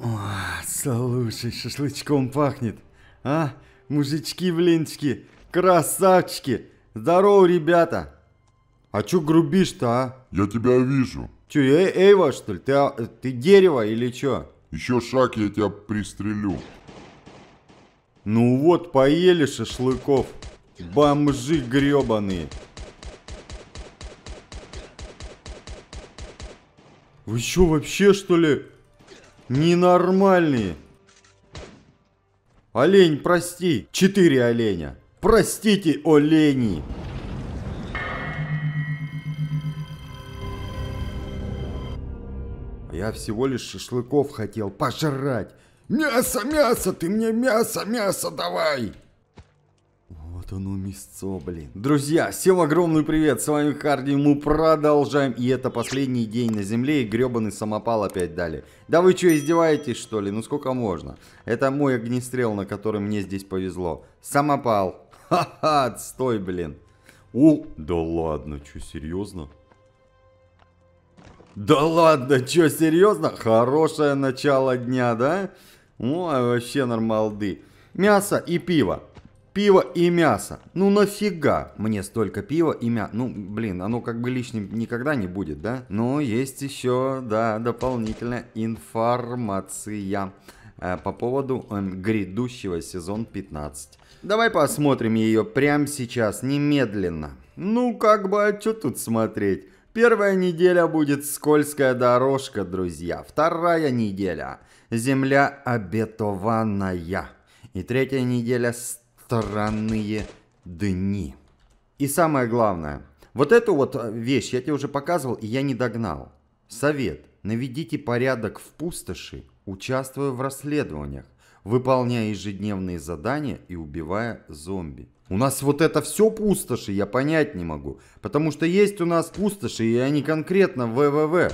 О, слушай, шашлычком пахнет. А? Мужички в красавчики. Здорово, ребята. А чё грубишь-то, а? Я тебя вижу. Чё, э Эйва, что ли? Ты, а, ты дерево или чё? Еще шаг, я тебя пристрелю. Ну вот, поели шашлыков. Бомжи грёбаные. Вы чё, вообще, что ли? Ненормальные. Олень, прости. Четыре оленя. Простите, олени. Я всего лишь шашлыков хотел пожрать. Мясо, мясо, ты мне мясо, мясо давай ёпта, ну мясцо, блин. Друзья, всем огромный привет, с вами Харди, мы продолжаем. И это последний день на земле, и гребаный самопал опять дали. Да вы что, издеваетесь что ли? Ну сколько можно? Это мой огнестрел, на который мне здесь повезло. Самопал. Ха-ха, отстой, блин. О, да ладно, что, серьезно? Да ладно, что, серьезно? Хорошее начало дня, да? Ну, а вообще нормалды. Мясо и пиво пиво и мясо. Ну нафига мне столько пива и мяса? Ну, блин, оно как бы лишним никогда не будет, да? Но есть еще, да, дополнительная информация э, по поводу эм, грядущего сезон 15. Давай посмотрим ее прямо сейчас, немедленно. Ну, как бы, а что тут смотреть? Первая неделя будет скользкая дорожка, друзья. Вторая неделя – земля обетованная. И третья неделя – странные дни. И самое главное, вот эту вот э, вещь я тебе уже показывал, и я не догнал. Совет. Наведите порядок в пустоши, участвуя в расследованиях, выполняя ежедневные задания и убивая зомби. У нас вот это все пустоши, я понять не могу. Потому что есть у нас пустоши, и они конкретно в ВВВ.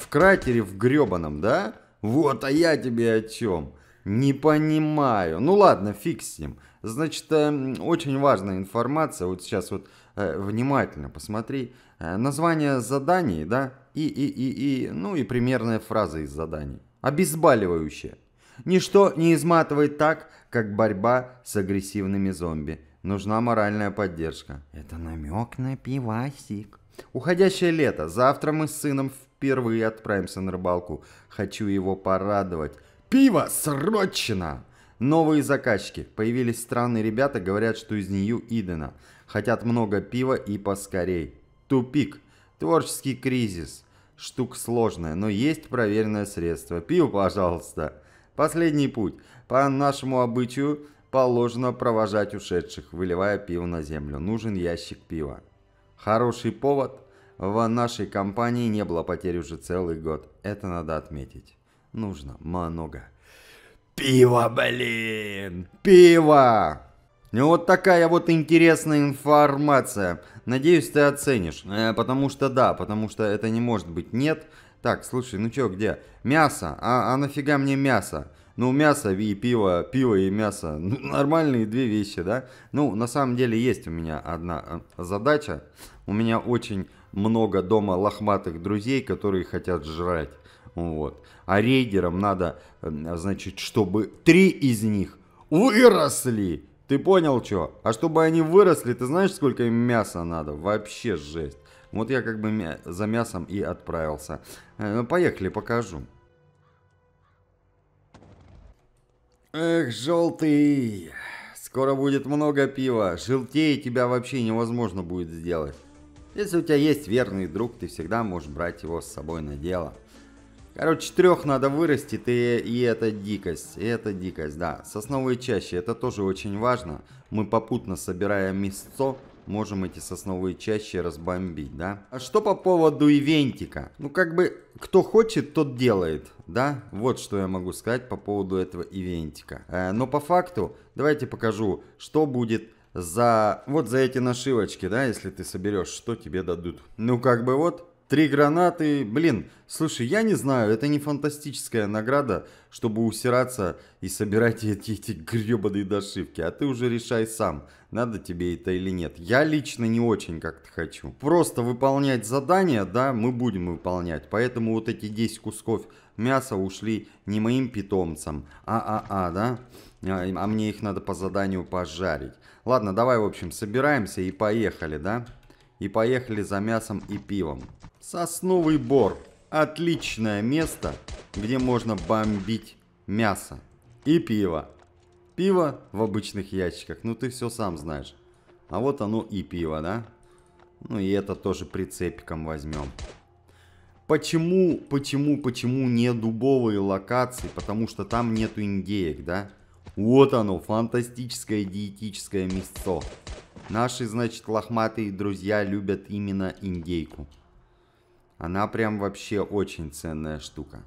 В кратере в гребаном, да? Вот, а я тебе о чем? Не понимаю. Ну ладно, фиг с ним. Значит, э, очень важная информация. Вот сейчас вот э, внимательно посмотри. Э, название заданий, да, и, и, и, и, ну и примерная фраза из заданий. Обезболивающее. Ничто не изматывает так, как борьба с агрессивными зомби. Нужна моральная поддержка. Это намек на пивасик. Уходящее лето. Завтра мы с сыном впервые отправимся на рыбалку. Хочу его порадовать. Пиво срочно! Новые заказчики. Появились странные ребята, говорят, что из Нью-Идена. Хотят много пива и поскорей. Тупик. Творческий кризис. Штука сложная, но есть проверенное средство. Пиво, пожалуйста. Последний путь. По нашему обычаю положено провожать ушедших, выливая пиво на землю. Нужен ящик пива. Хороший повод. В нашей компании не было потерь уже целый год. Это надо отметить. Нужно много. Пиво, блин! Пиво! Ну вот такая вот интересная информация. Надеюсь, ты оценишь. Э, потому что да, потому что это не может быть нет. Так, слушай, ну чё, где? Мясо. А, а нафига мне мясо? Ну, мясо и пиво, пиво и мясо. Ну, нормальные две вещи, да? Ну, на самом деле есть у меня одна э, задача. У меня очень много дома лохматых друзей, которые хотят жрать. Вот. А рейдерам надо, э, значит, чтобы три из них выросли. Ты понял, что? А чтобы они выросли, ты знаешь, сколько им мяса надо? Вообще жесть. Вот я как бы за мясом и отправился. Э, ну, поехали, покажу. Эх, желтый. Скоро будет много пива. Желтее тебя вообще невозможно будет сделать. Если у тебя есть верный друг, ты всегда можешь брать его с собой на дело. Короче, трех надо вырастить, и, и это дикость, и это дикость, да. Сосновые чащи, это тоже очень важно. Мы попутно, собирая мясцо, можем эти сосновые чаще разбомбить, да? А что по поводу ивентика? Ну, как бы, кто хочет, тот делает, да? Вот что я могу сказать по поводу этого ивентика. Э, но по факту, давайте покажу, что будет за... Вот за эти нашивочки, да, если ты соберешь, что тебе дадут. Ну, как бы вот, Три гранаты, блин, слушай, я не знаю, это не фантастическая награда, чтобы усираться и собирать эти, эти гребаные дошивки, а ты уже решай сам, надо тебе это или нет. Я лично не очень как-то хочу. Просто выполнять задания, да, мы будем выполнять, поэтому вот эти 10 кусков мяса ушли не моим питомцам, а-а-а, да, а, а мне их надо по заданию пожарить. Ладно, давай, в общем, собираемся и поехали, да, и поехали за мясом и пивом. Сосновый бор – отличное место, где можно бомбить мясо и пиво. Пиво в обычных ящиках, ну ты все сам знаешь. А вот оно и пиво, да? Ну и это тоже прицепиком возьмем. Почему, почему, почему не дубовые локации? Потому что там нету индеек, да? Вот оно, фантастическое диетическое место. Наши, значит, лохматые друзья любят именно индейку. Она прям вообще очень ценная штука.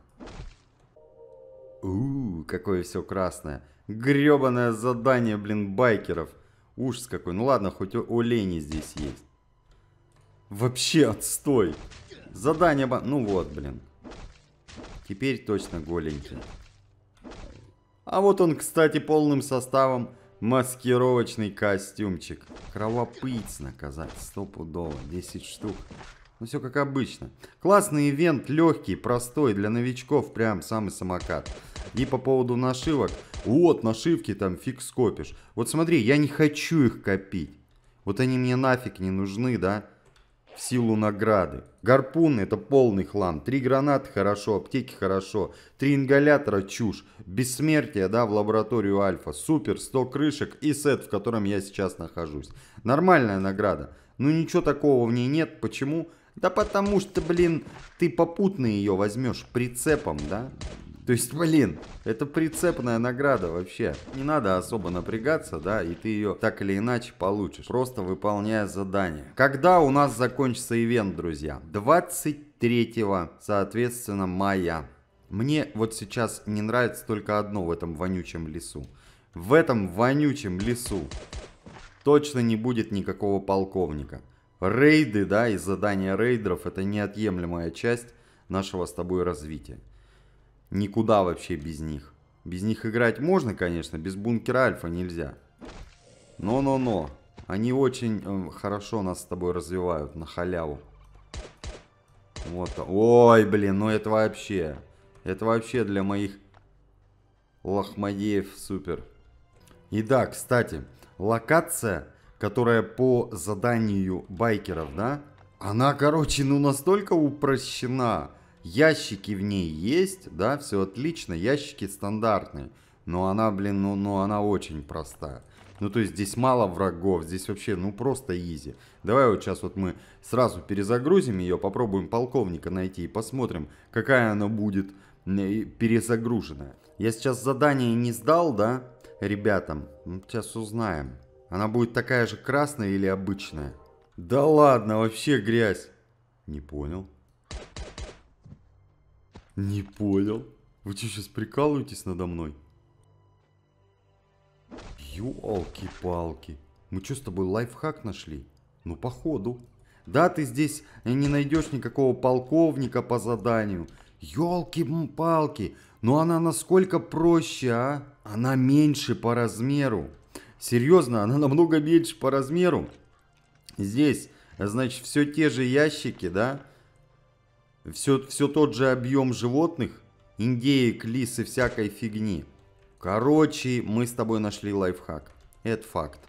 Ууу, какое все красное. Гребаное задание, блин, байкеров. Ужас какой. Ну ладно, хоть олени здесь есть. Вообще отстой. Задание... Ну вот, блин. Теперь точно голенький. А вот он, кстати, полным составом маскировочный костюмчик. Кровопыц наказать стопудово. 10 штук. Ну все как обычно. Классный ивент, легкий, простой, для новичков прям самый самокат. И по поводу нашивок. Вот, нашивки там фиг скопишь. Вот смотри, я не хочу их копить. Вот они мне нафиг не нужны, да? В силу награды. Гарпун это полный хлам. Три гранаты хорошо, аптеки хорошо. Три ингалятора чушь. Бессмертие, да, в лабораторию Альфа. Супер, 100 крышек и сет, в котором я сейчас нахожусь. Нормальная награда. Ну ничего такого в ней нет. Почему? Да потому что, блин, ты попутно ее возьмешь прицепом, да? То есть, блин, это прицепная награда вообще. Не надо особо напрягаться, да, и ты ее так или иначе получишь, просто выполняя задание. Когда у нас закончится ивент, друзья? 23, соответственно, мая. Мне вот сейчас не нравится только одно в этом вонючем лесу. В этом вонючем лесу точно не будет никакого полковника. Рейды, да, и задания рейдеров – это неотъемлемая часть нашего с тобой развития. Никуда вообще без них. Без них играть можно, конечно, без бункера Альфа нельзя. Но-но-но, они очень э, хорошо нас с тобой развивают на халяву. Вот, ой, блин, ну это вообще, это вообще для моих лохмадеев супер. И да, кстати, локация – которая по заданию байкеров, да, она, короче, ну настолько упрощена. Ящики в ней есть, да, все отлично, ящики стандартные. Но она, блин, ну, ну она очень простая. Ну, то есть здесь мало врагов, здесь вообще, ну, просто изи. Давай вот сейчас вот мы сразу перезагрузим ее, попробуем полковника найти и посмотрим, какая она будет перезагруженная. Я сейчас задание не сдал, да, ребятам? Сейчас ну, узнаем. Она будет такая же красная или обычная? Да ладно, вообще грязь. Не понял. Не понял. Вы что, сейчас прикалываетесь надо мной? Ёлки-палки. Мы что, с тобой лайфхак нашли? Ну, походу. Да, ты здесь не найдешь никакого полковника по заданию. Ёлки-палки. Но она насколько проще, а? Она меньше по размеру. Серьезно, она намного меньше по размеру. Здесь, значит, все те же ящики, да? Все, все тот же объем животных, индеек, лис и всякой фигни. Короче, мы с тобой нашли лайфхак. Это факт.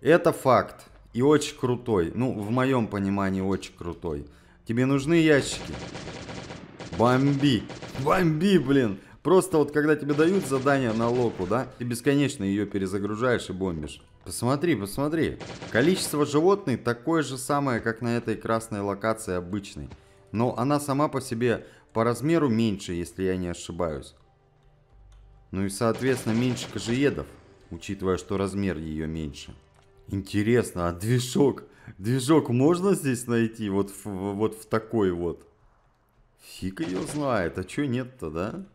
Это факт. И очень крутой. Ну, в моем понимании, очень крутой. Тебе нужны ящики? Бомби. Бомби, блин. Просто вот когда тебе дают задание на локу, да, ты бесконечно ее перезагружаешь и бомбишь. Посмотри, посмотри. Количество животных такое же самое, как на этой красной локации обычной. Но она сама по себе по размеру меньше, если я не ошибаюсь. Ну и соответственно меньше кожиедов, учитывая, что размер ее меньше. Интересно, а движок? Движок можно здесь найти вот в, вот в такой вот? Фиг ее знает, а чё нет-то, да?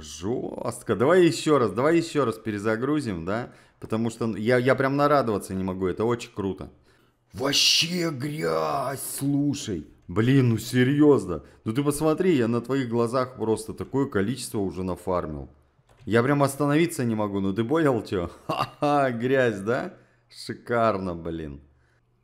Жестко. Давай еще раз, давай еще раз перезагрузим, да? Потому что я, я прям нарадоваться не могу, это очень круто. Вообще грязь, слушай. Блин, ну серьезно. Ну ты посмотри, я на твоих глазах просто такое количество уже нафармил. Я прям остановиться не могу, ну ты понял, что? Ха-ха, грязь, да? Шикарно, блин.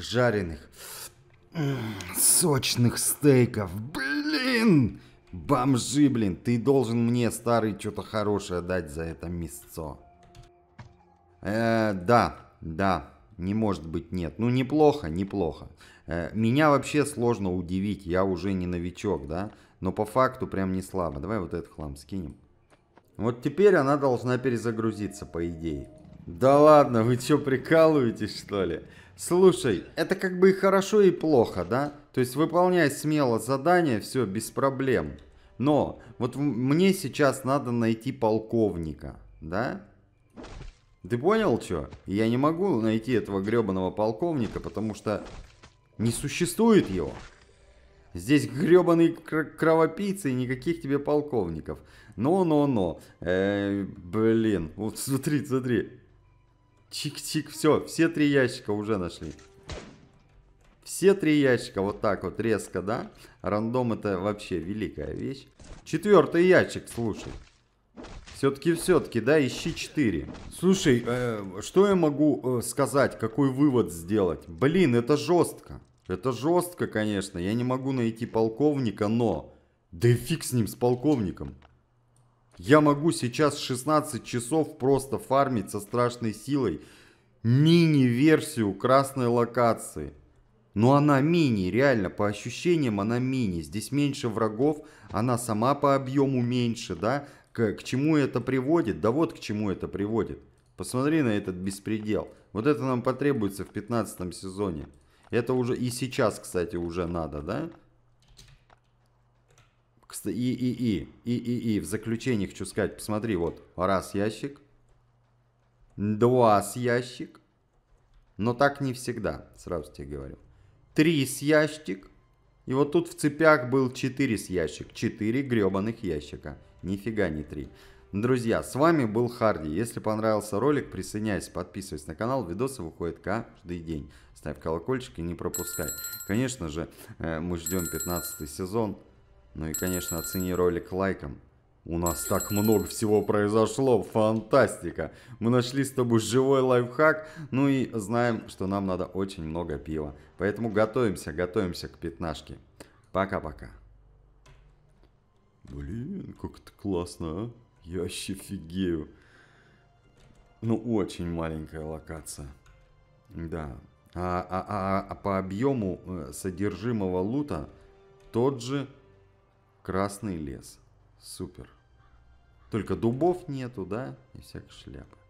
жареных, сочных стейков. Блин! Бомжи, блин, ты должен мне, старый, что-то хорошее дать за это мясцо. Э, да, да, не может быть нет. Ну, неплохо, неплохо. Э, меня вообще сложно удивить, я уже не новичок, да? Но по факту прям не слабо. Давай вот этот хлам скинем. Вот теперь она должна перезагрузиться, по идее. Да ладно, вы что, прикалываетесь, что ли? Слушай, это как бы и хорошо, и плохо, да? То есть выполняй смело задание, все, без проблем. Но вот мне сейчас надо найти полковника, да? Ты понял, что? Я не могу найти этого гребаного полковника, потому что не существует его. Здесь гребаные кровопийцы и никаких тебе полковников. Но-но-но. Э, блин, вот смотри, смотри. Чик-чик, все, все три ящика уже нашли. Все три ящика вот так вот резко, да? Рандом это вообще великая вещь. Четвертый ящик, слушай. Все-таки, все-таки, да, ищи 4. Слушай, э, что я могу э, сказать, какой вывод сделать? Блин, это жестко. Это жестко, конечно. Я не могу найти полковника, но... Да и фиг с ним, с полковником. Я могу сейчас 16 часов просто фармить со страшной силой мини-версию красной локации. Но она мини, реально, по ощущениям она мини. Здесь меньше врагов, она сама по объему меньше, да? К, к чему это приводит? Да вот к чему это приводит. Посмотри на этот беспредел. Вот это нам потребуется в 15 сезоне. Это уже и сейчас, кстати, уже надо, да? И, и, и, и, и, и, в заключении хочу сказать, посмотри, вот, раз ящик, два с ящик, но так не всегда, сразу тебе говорю. Три с ящик, и вот тут в цепях был четыре с ящик, четыре гребаных ящика, нифига не три. Друзья, с вами был Харди. Если понравился ролик, присоединяйся, подписывайся на канал. Видосы выходят каждый день. Ставь колокольчик и не пропускай. Конечно же, э, мы ждем 15 сезон. Ну и, конечно, оцени ролик лайком. У нас так много всего произошло, фантастика. Мы нашли с тобой живой лайфхак, ну и знаем, что нам надо очень много пива. Поэтому готовимся, готовимся к пятнашке. Пока-пока. Блин, как это классно, а? Я вообще фигею. Ну, очень маленькая локация. Да. А, а, а, а по объему э, содержимого лута тот же Красный лес. Супер. Только дубов нету, да? И всякая шляпа.